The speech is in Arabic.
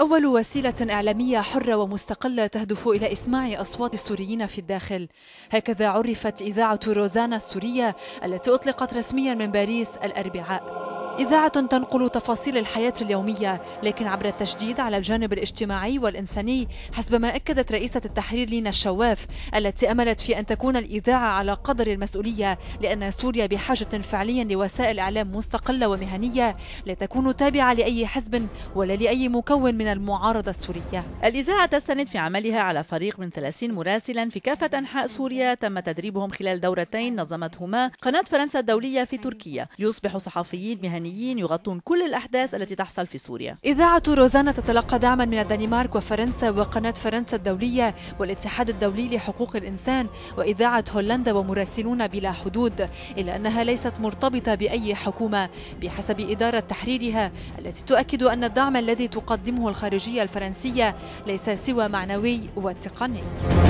أول وسيلة إعلامية حرة ومستقلة تهدف إلى إسماع أصوات السوريين في الداخل هكذا عرفت إذاعة روزانا السورية التي أطلقت رسميا من باريس الأربعاء إذاعة تنقل تفاصيل الحياة اليومية لكن عبر التشديد على الجانب الاجتماعي والإنساني حسب ما أكدت رئيسة التحرير لينا الشواف التي أملت في أن تكون الإذاعة على قدر المسؤولية لأن سوريا بحاجة فعليا لوسائل إعلام مستقلة ومهنية لا تكون تابعة لأي حزب ولا لأي مكون من المعارضة السورية الإذاعة تستند في عملها على فريق من 30 مراسلا في كافة أنحاء سوريا تم تدريبهم خلال دورتين نظمتهما قناة فرنسا الدولية في تركيا ليصبحوا صحفيين مهنيين الإعلاميين يغطون كل الأحداث التي تحصل في سوريا إذاعة روزانا تتلقى دعما من الدنمارك وفرنسا وقناة فرنسا الدولية والاتحاد الدولي لحقوق الإنسان وإذاعة هولندا ومراسلون بلا حدود إلا أنها ليست مرتبطة بأي حكومة بحسب إدارة تحريرها التي تؤكد أن الدعم الذي تقدمه الخارجية الفرنسية ليس سوى معنوي وتقني